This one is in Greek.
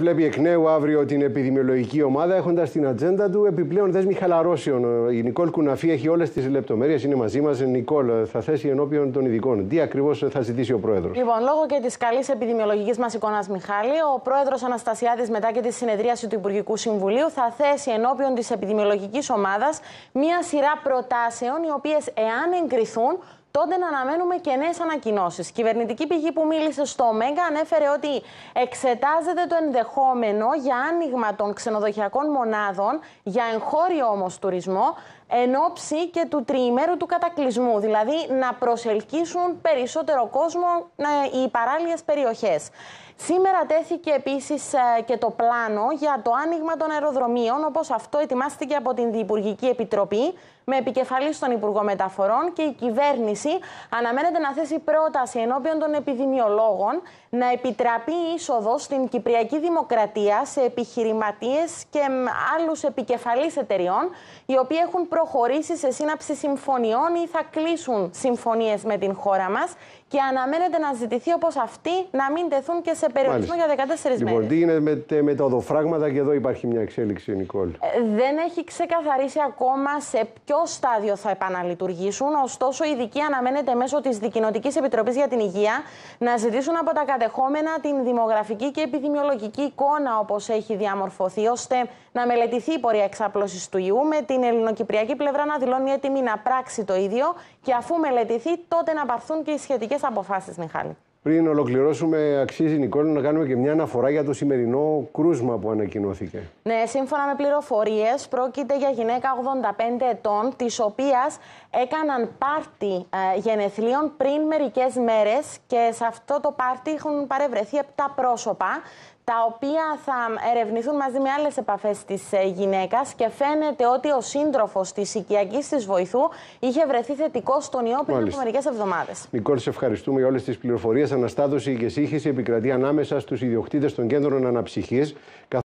Βλέπει εκ νέου αύριο την επιδημιολογική ομάδα έχοντας την ατζέντα του επιπλέον δέσμη χαλαρώσεων. Η Νικόλ Κουναφή έχει όλες τις λεπτομέρειες, είναι μαζί μας. Νικόλ, θα θέσει ενώπιον των ειδικών. Τι ακριβώς θα ζητήσει ο πρόεδρος. Λοιπόν, λόγω και της καλής επιδημιολογικής μας εικόνας, Μιχάλη, ο πρόεδρος Αναστασιάδης μετά και τη συνεδρίαση του Υπουργικού Συμβουλίου θα θέσει ενώπιον της επιδημιολογικής ομάδας μία σειρά προτάσεων, οι οποίες εάν εγκριθούν, τότε να αναμένουμε και νέες ανακοινώσεις. κυβερνητική πηγή που μίλησε στο ΜΕΓΑ ανέφερε ότι εξετάζεται το ενδεχόμενο για άνοιγμα των ξενοδοχειακών μονάδων για εγχώριο όμως τουρισμό εν ώψη και του τριημέρου του κατακλυσμού, δηλαδή να προσελκύσουν περισσότερο κόσμο οι παράλληλες περιοχές. Σήμερα τέθηκε επίσης ε, και το πλάνο για το άνοιγμα των αεροδρομίων, όπως αυτό ετοιμάστηκε από την Διυπουργική Επιτροπή, με επικεφαλής στον Υπουργό Μεταφορών και η κυβέρνηση αναμένεται να θέσει πρόταση ενώπιον των επιδημιολόγων να επιτραπεί είσοδο στην Κυπριακή Δημοκρατία σε επιχειρηματίες και άλλους επικεφαλείς εταιριών, οι οποίοι έχουν προχωρήσει σε σύναψη συμφωνιών ή θα κλείσουν συμφωνίες με την χώρα μας και αναμένεται να ζητηθεί όπως αυτοί να μην τεθούν και σε περιορισμό για 14 λοιπόν, Τι γίνεται με, με τα οδοφράγματα, και εδώ υπάρχει μια εξέλιξη, Νικόλ. Ε, δεν έχει ξεκαθαρίσει ακόμα σε ποιο στάδιο θα επαναλειτουργήσουν. Ωστόσο, η ειδικοί αναμένεται μέσω της Δικοινοτικής Επιτροπής για την Υγεία να ζητήσουν από τα κατεχόμενα την δημογραφική και επιδημιολογική εικόνα όπως έχει διαμορφωθεί, ώστε να μελετηθεί η πορεία εξάπλωσης του ιού, με την ελληνοκυπριακή πλευρά να δηλώνει έτοιμη να πράξει το ίδιο και αφού μελετηθεί, τότε να πάρθουν και οι σχετικές αποφάσεις, Μιχάλη. Πριν ολοκληρώσουμε, αξίζει Νικόλου να κάνουμε και μια αναφορά για το σημερινό κρούσμα που ανακοινώθηκε. Ναι, σύμφωνα με πληροφορίες, πρόκειται για γυναίκα 85 ετών, της οποίας έκαναν πάρτι ε, γενεθλίων πριν μερικές μέρες και σε αυτό το πάρτι έχουν παρευρεθεί 7 πρόσωπα τα οποία θα ερευνηθούν μαζί με άλλες επαφές της ε, γυναίκας και φαίνεται ότι ο σύντροφος της οικιακής της βοηθού είχε βρεθεί θετικό στον ιό πριν από μερικές εβδομάδες. Νικόλ, σε ευχαριστούμε για όλες τις πληροφορίες. Αναστάδωση και σύγχυση επικρατεί ανάμεσα στους ιδιοκτήτες των κέντρων αναψυχής,